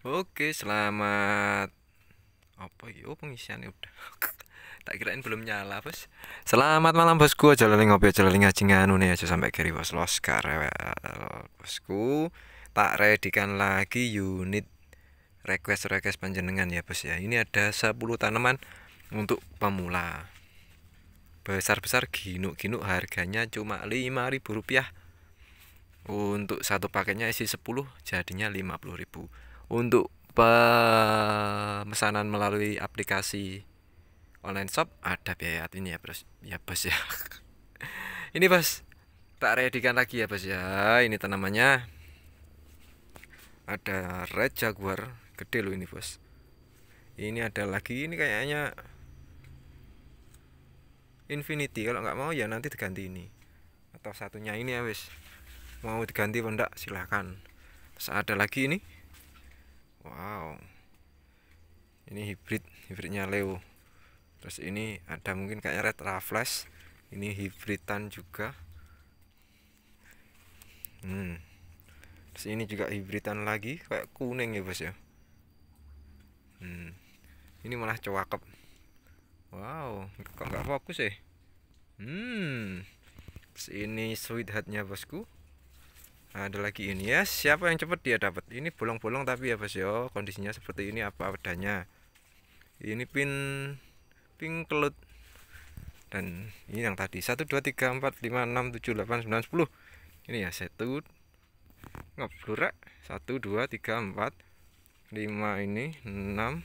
Oke, selamat apa yo oh, pengisiannya udah. tak kirain belum nyala, Bos. Selamat malam bosku, aja lali ngopi aja lali ngaji nganu nih aja sampai kiri bos los bosku. Tak redikan lagi unit request request panjenengan ya, Bos ya. Ini ada 10 tanaman untuk pemula. Besar-besar ginuk-ginuk harganya cuma lima ribu rupiah. untuk satu paketnya isi 10 jadinya lima puluh ribu. Untuk pemesanan melalui aplikasi online shop ada biaya ini ya bos ya bos ya ini bos tak redikan lagi ya bos ya ini tanamannya ada red jaguar gede loh ini bos ini ada lagi ini kayaknya infinity kalau nggak mau ya nanti diganti ini atau satunya ini ya wis mau diganti pendak silahkan terus ada lagi ini wow ini hybrid hybridnya Leo terus ini ada mungkin kayak Red Raffles ini hibridan juga hmm. terus ini juga hibridan lagi kayak kuning ya bos ya hmm. ini malah cowakep wow kok nggak fokus ya hmm terus ini sweet hatnya bosku Nah, ada lagi ini ya siapa yang cepet dia dapat ini bolong-bolong tapi ya bos yo kondisinya seperti ini apa adanya ini pin pin kelut dan ini yang tadi satu dua tiga empat lima enam tujuh delapan sembilan sepuluh ini ya satu ngeblur satu dua tiga empat lima ini enam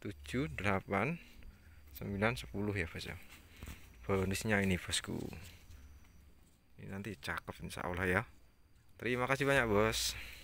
tujuh delapan sembilan sepuluh ya bos ya bonusnya ini bosku ini nanti cakep insyaallah ya Terima kasih banyak, Bos.